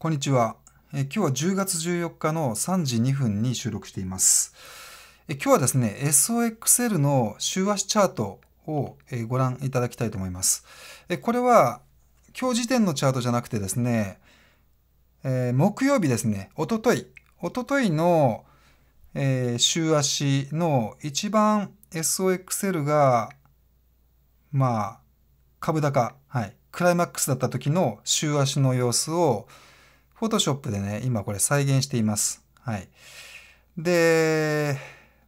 こんにちは。え今日は10月14日の3時2分に収録しています。え今日はですね、SOXL の週足チャートをえご覧いただきたいと思います。えこれは今日時点のチャートじゃなくてですね、えー、木曜日ですね、おととい、おとといの、えー、週足の一番 SOXL が、まあ、株高、はい、クライマックスだった時の週足の様子を、フォトショップでね、今これ再現しています。はい。で、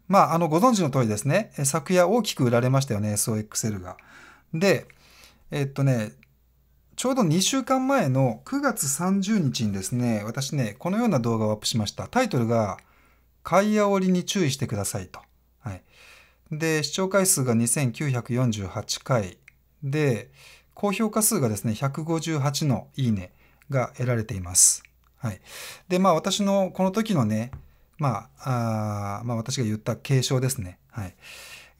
まあ、あの、ご存知の通りですね、昨夜大きく売られましたよね、SOXL が。で、えっとね、ちょうど2週間前の9月30日にですね、私ね、このような動画をアップしました。タイトルが、買い煽りに注意してくださいと。はい。で、視聴回数が2948回。で、高評価数がですね、158のいいね。が得られています。はい、でまあ私のこの時のね、まあ、あまあ私が言った継承ですね、はい、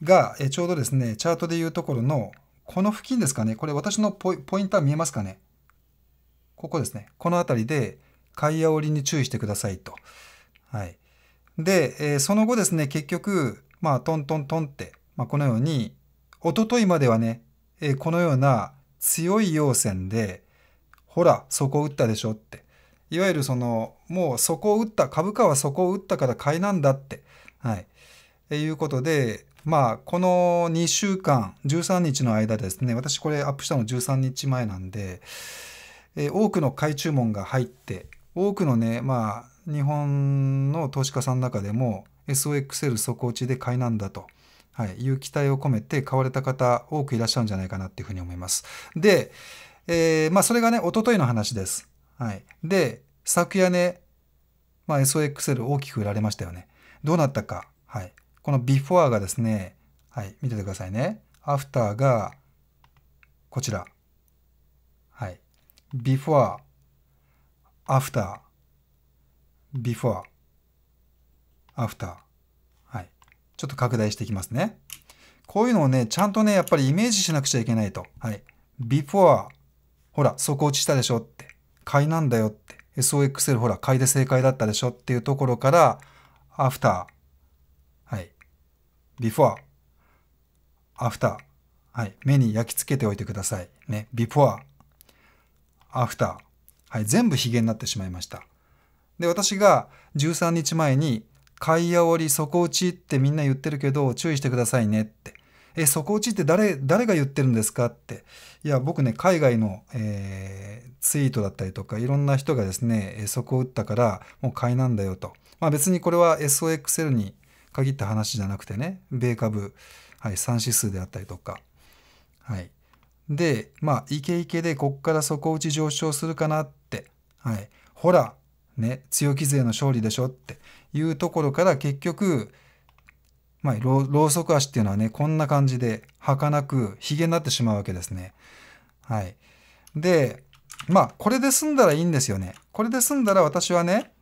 がえちょうどですねチャートでいうところのこの付近ですかねこれ私のポインター見えますかねここですねこの辺りで買い煽りに注意してくださいと。はい、で、えー、その後ですね結局、まあ、トントントンって、まあ、このようにおとといまではね、えー、このような強い陽線でほらそこ打ったでしょっていわゆるそのもうそこを打った株価はそこを打ったから買いなんだって、はい、えいうことでまあこの2週間13日の間ですね私これアップしたの13日前なんで、え多くの買い注文が入って多くのねまあ日本の投資家さんの中でも SOXL 底打ちで買いなんだと。はい、いう期待を込めて買われた方多くいらっしゃるんじゃないかなっていうふうに思います。で、えー、まあ、それがね、おとといの話です。はい。で、昨夜ね、まあ、SOXL 大きく売られましたよね。どうなったか。はい。このビフォ e がですね、はい、見ててくださいね。アフターが、こちら。はい。ビフォア、アフター、ビフォア、アフター。はい。ちょっと拡大していきますね。こういうのをね、ちゃんとね、やっぱりイメージしなくちゃいけないと。はい。ビフォア、ほら、底落ちしたでしょって、買いなんだよって、SOXL ほら、買いで正解だったでしょっていうところから、アフター、はい、ビフォア。アフター、はい、目に焼き付けておいてください。ね、ビフォア。アフター、はい、全部ヒゲになってしまいました。で、私が13日前に、買い煽り、底落ちってみんな言ってるけど、注意してくださいねって。えそこ落ちって誰、誰が言ってるんですかって。いや、僕ね、海外の、えー、ツイートだったりとか、いろんな人がですね、そこを打ったから、もう買いなんだよと。まあ別にこれは SOXL に限った話じゃなくてね、米株、はい、3指数であったりとか。はい。で、まあ、イケイケでこっから底打ち上昇するかなって。はい。ほら、ね、強気勢の勝利でしょっていうところから結局、まあ、ろうそく足っていうのはね、こんな感じで儚くヒゲになってしまうわけですね。はい。で、まあ、これで済んだらいいんですよね。これで済んだら私はね、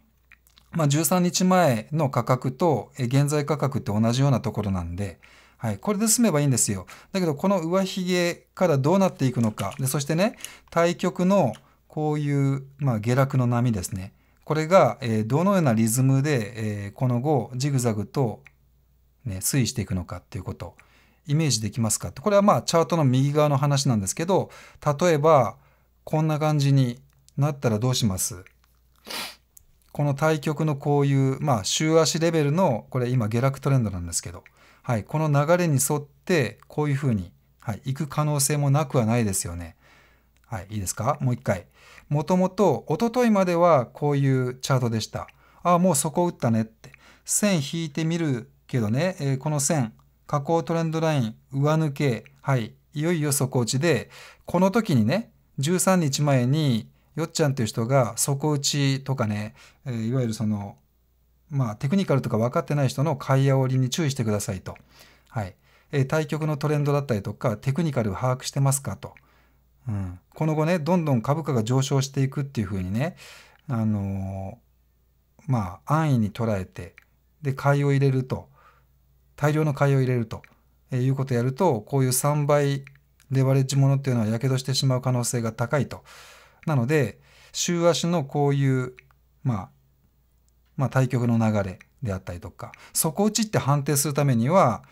まあ、13日前の価格と現在価格って同じようなところなんで、はい、これで済めばいいんですよ。だけど、この上ヒゲからどうなっていくのか。で、そしてね、対局のこういう、まあ、下落の波ですね。これが、えー、どのようなリズムで、えー、この後、ジグザグとね、推移していくのかっていうことイメージできますかってこれはまあチャートの右側の話なんですけど例えばこんな感じになったらどうしますこの対局のこういうまあ週足レベルのこれ今下落トレンドなんですけど、はい、この流れに沿ってこういうふうに、はい、行く可能性もなくはないですよね。はい、いいですかもう一回。もともとおとといまではこういうチャートでした。ああもうそこ打ったねって。線引いてみるけどね、えー、この線下降トレンドライン上抜けはいいよいよ底打ちでこの時にね13日前によっちゃんという人が底打ちとかね、えー、いわゆるそのまあテクニカルとか分かってない人の買い煽りに注意してくださいと。はいえー、対局のトレンドだったりとかテクニカルを把握してますかと。うん、この後ねどんどん株価が上昇していくっていうふうにね、あのー、まあ安易に捉えてで買いを入れると。大量の貝を入れるということをやるとこういう3倍レバレッジものっていうのはやけどしてしまう可能性が高いと。なので週足のこういう、まあ、まあ対局の流れであったりとか底打ちって判定するためには、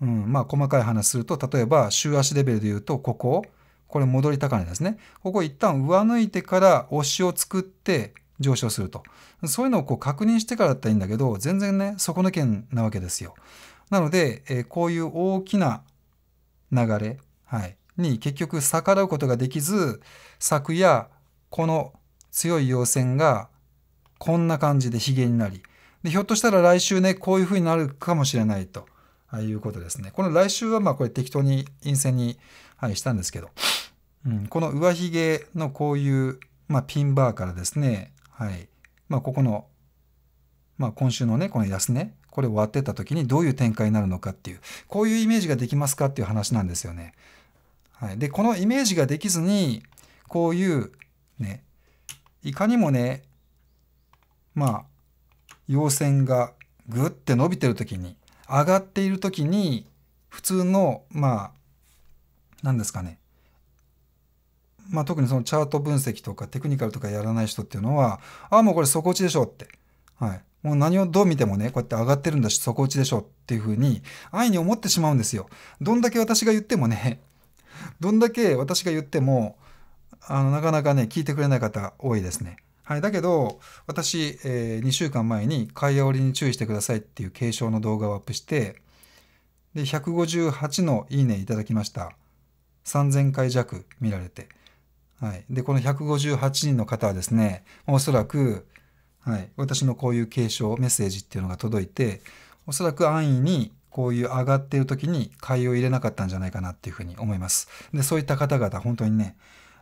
うん、まあ細かい話すると例えば週足レベルで言うとこここれ戻り高値ですねここ一旦上抜いてから押しを作って上昇するとそういうのをこう確認してからだったらいいんだけど全然ね底抜けなわけですよ。なので、えー、こういう大きな流れ、はい、に結局逆らうことができず昨夜、この強い陽線がこんな感じでヒゲになりでひょっとしたら来週ねこういうふうになるかもしれないということですねこの来週はまあこれ適当に陰線に、はい、したんですけど、うん、この上髭のこういう、まあ、ピンバーからですね、はいまあ、ここの、まあ、今週のねこの安値、ね、これ割ってた時にどういう展開になるのかっていうこういうイメージができますかっていう話なんですよね。はい、でこのイメージができずにこういうねいかにもねまあ陽線がグッて伸びてる時に上がっている時に普通のまあ何ですかねまあ、特にそのチャート分析とかテクニカルとかやらない人っていうのは、ああ、もうこれ底落ちでしょうって。はい。もう何をどう見てもね、こうやって上がってるんだし、底打ちでしょっていうふうに、安易に思ってしまうんですよ。どんだけ私が言ってもね、どんだけ私が言っても、あの、なかなかね、聞いてくれない方多いですね。はい。だけど、私、えー、2週間前に、買い煽りに注意してくださいっていう継承の動画をアップして、で、158のいいねいただきました。3000回弱見られて。はい。で、この158人の方はですね、おそらく、はい、私のこういう継承メッセージっていうのが届いておそらく安易にこういう上がっている時に買いを入れなかったんじゃないかなっていうふうに思います。でそういった方々本当にね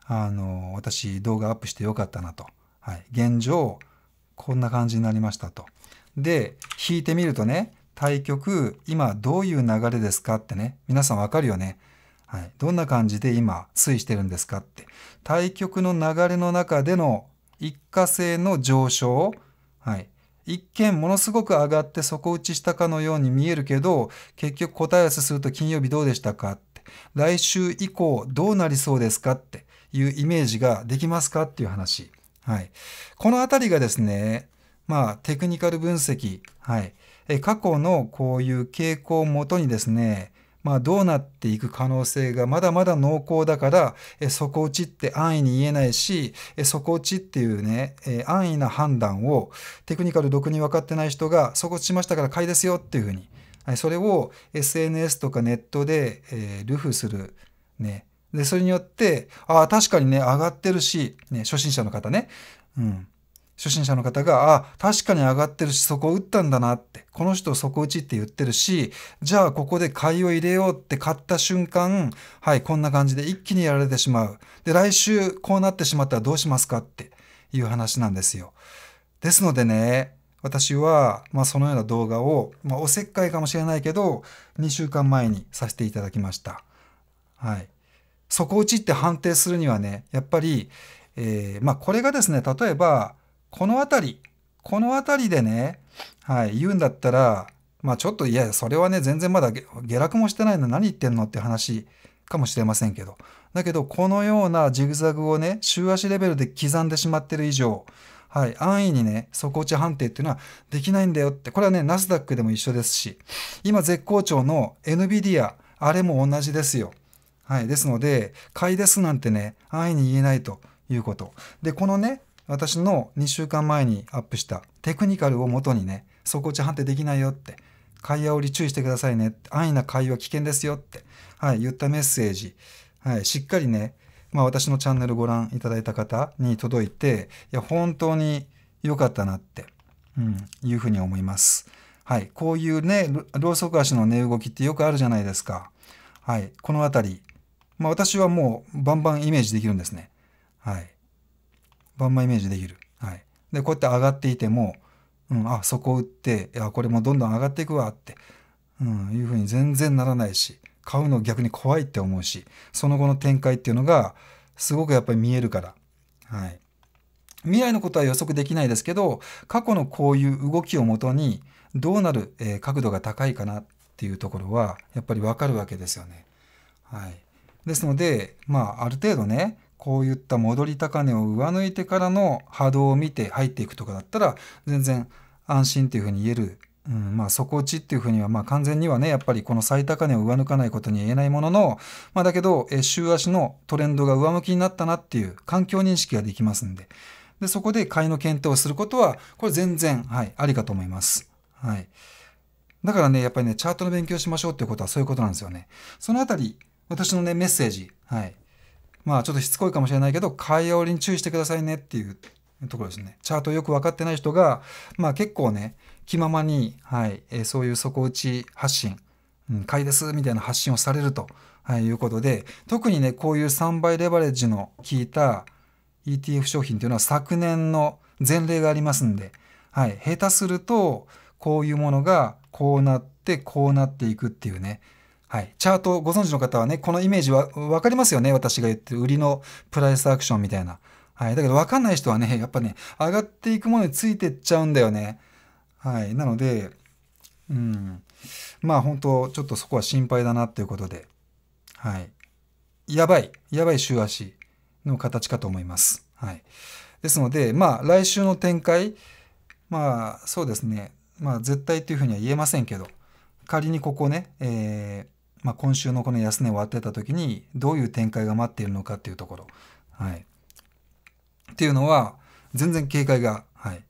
あの私動画アップしてよかったなと、はい、現状こんな感じになりましたと。で引いてみるとね対局今どういう流れですかってね皆さんわかるよね。はい、どんな感じで今推移してるんですかって対局の流れの中での一過性の上昇、はい、一見ものすごく上がって底打ちしたかのように見えるけど結局答え合わせすると金曜日どうでしたかって来週以降どうなりそうですかっていうイメージができますかっていう話、はい、この辺りがですねまあテクニカル分析、はい、過去のこういう傾向をもとにですねまあ、どうなっていく可能性がまだまだ濃厚だから、え底落ちって安易に言えないし、え底落ちっていうね、え安易な判断をテクニカル毒に分かってない人が、底落ちしましたから買いですよっていうふうに、それを SNS とかネットで、えー、ルフする、ね。で、それによって、ああ、確かにね、上がってるし、ね、初心者の方ね、うん。初心者の方が、あ、確かに上がってるし、そこ打ったんだなって、この人底打ちって言ってるし、じゃあここで買いを入れようって買った瞬間、はい、こんな感じで一気にやられてしまう。で、来週こうなってしまったらどうしますかっていう話なんですよ。ですのでね、私は、まあ、そのような動画を、まあ、おせっかいかもしれないけど、2週間前にさせていただきました。はい。底打ちって判定するにはね、やっぱり、えー、まあ、これがですね、例えば、この辺り、この辺りでね、はい、言うんだったら、まあちょっと、いや、それはね、全然まだ下落もしてないの何言ってんのって話かもしれませんけど。だけど、このようなジグザグをね、週足レベルで刻んでしまってる以上、はい、安易にね、底打ち判定っていうのはできないんだよって、これはね、ナスダックでも一緒ですし、今絶好調の NVIDIA、あれも同じですよ。はい、ですので、買いですなんてね、安易に言えないということ。で、このね、私の2週間前にアップしたテクニカルを元にね、速打値判定できないよって、会話折り注意してくださいね、安易な会話危険ですよって、はい、言ったメッセージ、はい、しっかりね、まあ私のチャンネルご覧いただいた方に届いて、いや、本当に良かったなって、うん、いうふうに思います。はい、こういうね、ローソク足の値動きってよくあるじゃないですか。はい、このあたり、まあ私はもうバンバンイメージできるんですね。はい。バンマイメージできる。はい、でこうやって上がっていても、うん、あそこ打っていやこれもどんどん上がっていくわって、うん、いうふうに全然ならないし買うの逆に怖いって思うしその後の展開っていうのがすごくやっぱり見えるから。はい、未来のことは予測できないですけど過去のこういう動きをもとにどうなる、えー、角度が高いかなっていうところはやっぱり分かるわけですよね。はい、ですので、まあ、ある程度ねこういった戻り高値を上抜いてからの波動を見て入っていくとかだったら全然安心っていうふうに言える、うん、まあ底打ちっていうふうにはまあ完全にはねやっぱりこの最高値を上抜かないことに言えないものの、まあ、だけど、え週足のトレンドが上向きになったなっていう環境認識ができますんででそこで買いの検定をすることはこれ全然、はい、ありかと思います。はい、だからねやっぱりねチャートの勉強しましょうっていうことはそういうことなんですよね。そのあたり私のねメッセージ、はい、まあちょっとしつこいかもしれないけど、買いおりに注意してくださいねっていうところですね。チャートよく分かってない人が、まあ結構ね、気ままに、はい、えー、そういう底打ち発信、うん、買いですみたいな発信をされると、はい、いうことで、特にね、こういう3倍レバレッジの効いた ETF 商品というのは昨年の前例がありますんで、はい、下手すると、こういうものがこうなって、こうなっていくっていうね、はい、チャートご存知の方はねこのイメージは分かりますよね私が言ってる売りのプライスアクションみたいな、はい、だけど分かんない人はねやっぱね上がっていくものについてっちゃうんだよね、はい、なのでうんまあ本当ちょっとそこは心配だなっていうことで、はい、やばいやばい週足の形かと思います、はい、ですのでまあ来週の展開まあそうですねまあ絶対というふうには言えませんけど仮にここね、えーまあ、今週のこの安値を割ってた時にどういう展開が待っているのかっていうところ、はい、っていうのは全然警戒が、はい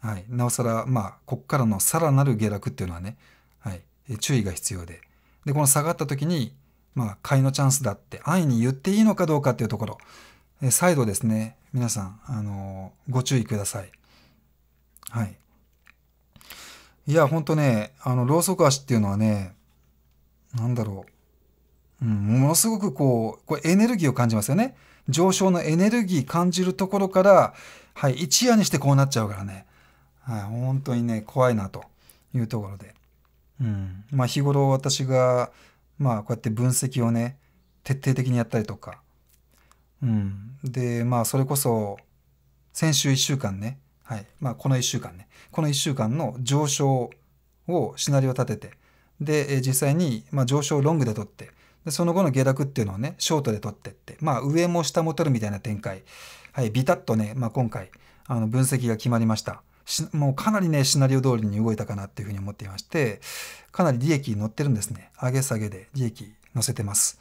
はい、なおさら、まあ、ここからのさらなる下落っていうのはね、はい、注意が必要ででこの下がった時に、まあ、買いのチャンスだって安易に言っていいのかどうかっていうところ、え再度ですね皆さん、あのー、ご注意ください。はい、いや、ほんとね、あの、ローソク足っていうのはね、なんだろう、うん、ものすごくこうこれエネルギーを感じますよね上昇のエネルギー感じるところから、はい、一夜にしてこうなっちゃうからね、はい、本当にね怖いなというところで、うんまあ、日頃私が、まあ、こうやって分析をね徹底的にやったりとか、うん、でまあそれこそ先週1週間ね、はいまあ、この1週間ねこの1週間の上昇をシナリオ立ててで、実際に、まあ、上昇ロングで取って、でその後の下落っていうのをね、ショートで取ってって、まあ、上も下も取るみたいな展開。はい、ビタッとね、まあ、今回、あの、分析が決まりました。もうかなりね、シナリオ通りに動いたかなっていうふうに思っていまして、かなり利益乗ってるんですね。上げ下げで利益乗せてます。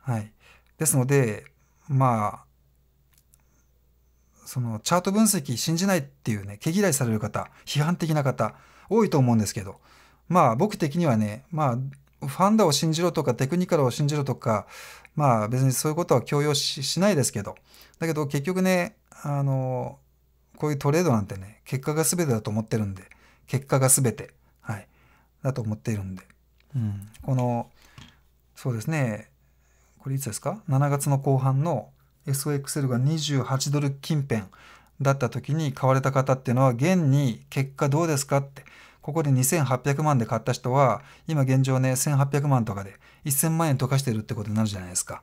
はい。ですので、まあ、そのチャート分析信じないっていうね、毛嫌いされる方、批判的な方、多いと思うんですけど、まあ僕的にはね、まあファンダを信じろとかテクニカルを信じろとか、まあ別にそういうことは強要しないですけど、だけど結局ね、あの、こういうトレードなんてね、結果が全てだと思ってるんで、結果が全て、はい、だと思っているんで、うん、この、そうですね、これいつですか ?7 月の後半の SOXL が28ドル近辺だった時に買われた方っていうのは現に結果どうですかってここで2800万で買った人は、今現状ね、1800万とかで1000万円溶かしてるってことになるじゃないですか。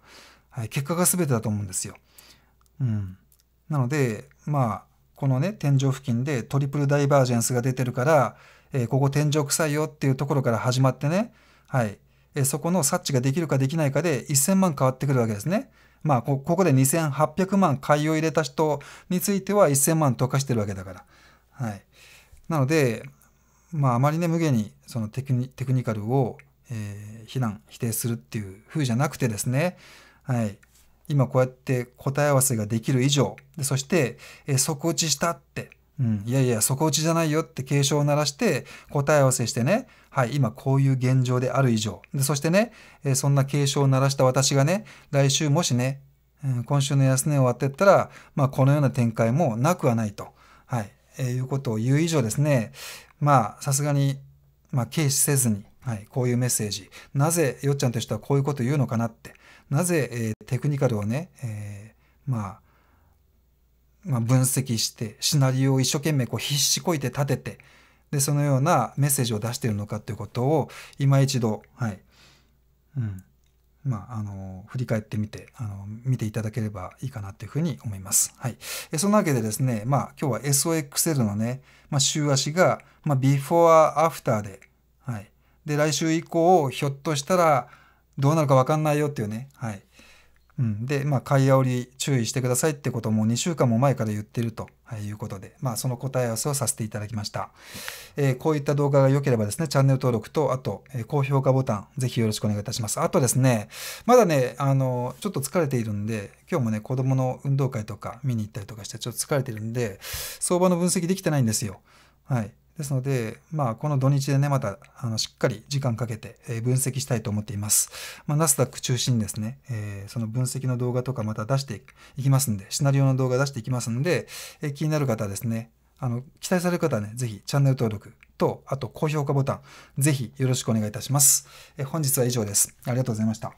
はい、結果が全てだと思うんですよ。うん。なので、まあ、このね、天井付近でトリプルダイバージェンスが出てるから、えー、ここ天井臭いよっていうところから始まってね、はい。えー、そこの察知ができるかできないかで1000万変わってくるわけですね。まあ、ここで2800万買いを入れた人については1000万溶かしてるわけだから。はい。なので、まあ、あまりね無限にそのテクニテクニカルを、えー、非難否定するっていう風じゃなくてですね、はい、今こうやって答え合わせができる以上でそして、えー、打ちしたって、うん、いやいや即打ちじゃないよって警鐘を鳴らして答え合わせしてね、はい、今こういう現状である以上でそしてね、えー、そんな警鐘を鳴らした私がね来週もしね、今週の休値をわってったら、まあ、このような展開もなくはないと。はい、えー、いうことを言う以上ですね、まあさすがに、まあ、軽視せずに、はい、こういうメッセージなぜよっちゃんという人はこういうこと言うのかなってなぜ、えー、テクニカルをね、えー、まあまあ、分析してシナリオを一生懸命こう必死こいて立ててでそのようなメッセージを出しているのかということを今一度、はいうん、まあ、あの振り返ってみてあの見ていただければいいかなというふうに思います。はい、えそんなわけでですね、まあ、今日は SOXL のね、まあ、週足が、まあ、b e ア o r e a で,、はい、で来週以降ひょっとしたらどうなるか分かんないよっていうね、はい、うん、で、まあ、買い煽り注意してくださいってことも2週間も前から言ってるということで、まあ、その答え合わせをさせていただきました。えー、こういった動画が良ければですね、チャンネル登録と、あと、えー、高評価ボタン、ぜひよろしくお願いいたします。あとですね、まだね、あの、ちょっと疲れているんで、今日もね、子供の運動会とか見に行ったりとかして、ちょっと疲れてるんで、相場の分析できてないんですよ。はい。ですので、まあ、この土日でね、また、あの、しっかり時間かけて、えー、分析したいと思っています。まあ、ナスダック中心ですね、えー、その分析の動画とかまた出していきますんで、シナリオの動画出していきますんで、えー、気になる方はですね、あの、期待される方はね、ぜひチャンネル登録と、あと高評価ボタン、ぜひよろしくお願いいたします。えー、本日は以上です。ありがとうございました。